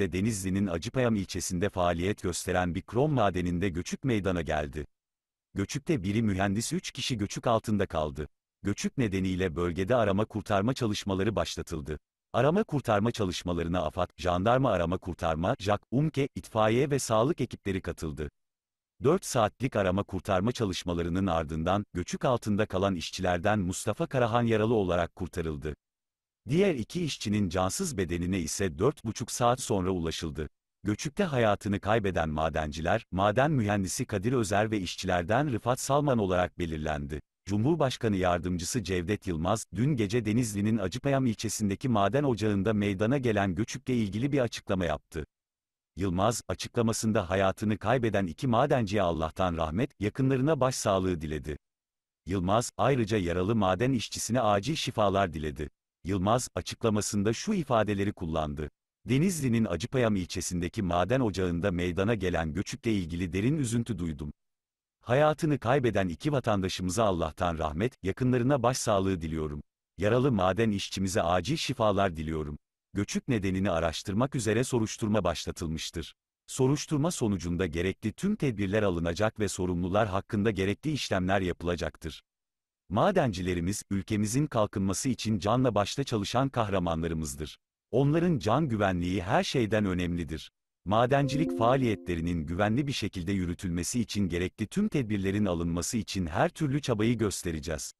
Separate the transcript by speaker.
Speaker 1: döneminde Denizli'nin Acıpayam ilçesinde faaliyet gösteren bir krom madeninde göçük meydana geldi. Göçükte biri mühendis 3 kişi göçük altında kaldı. Göçük nedeniyle bölgede arama kurtarma çalışmaları başlatıldı. Arama kurtarma çalışmalarına AFAD, Jandarma Arama Kurtarma, JAK, UMKE, itfaiye ve sağlık ekipleri katıldı. 4 saatlik arama kurtarma çalışmalarının ardından, göçük altında kalan işçilerden Mustafa Karahan yaralı olarak kurtarıldı. Diğer iki işçinin cansız bedenine ise 4,5 saat sonra ulaşıldı. Göçükte hayatını kaybeden madenciler, maden mühendisi Kadir Özer ve işçilerden Rıfat Salman olarak belirlendi. Cumhurbaşkanı Yardımcısı Cevdet Yılmaz, dün gece Denizli'nin Acıpayam ilçesindeki maden ocağında meydana gelen göçükle ilgili bir açıklama yaptı. Yılmaz, açıklamasında hayatını kaybeden iki madenciye Allah'tan rahmet, yakınlarına başsağlığı diledi. Yılmaz, ayrıca yaralı maden işçisine acil şifalar diledi. Yılmaz, açıklamasında şu ifadeleri kullandı. Denizli'nin Acıpayam ilçesindeki maden ocağında meydana gelen göçükle ilgili derin üzüntü duydum. Hayatını kaybeden iki vatandaşımıza Allah'tan rahmet, yakınlarına başsağlığı diliyorum. Yaralı maden işçimize acil şifalar diliyorum. Göçük nedenini araştırmak üzere soruşturma başlatılmıştır. Soruşturma sonucunda gerekli tüm tedbirler alınacak ve sorumlular hakkında gerekli işlemler yapılacaktır. Madencilerimiz, ülkemizin kalkınması için canla başla çalışan kahramanlarımızdır. Onların can güvenliği her şeyden önemlidir. Madencilik faaliyetlerinin güvenli bir şekilde yürütülmesi için gerekli tüm tedbirlerin alınması için her türlü çabayı göstereceğiz.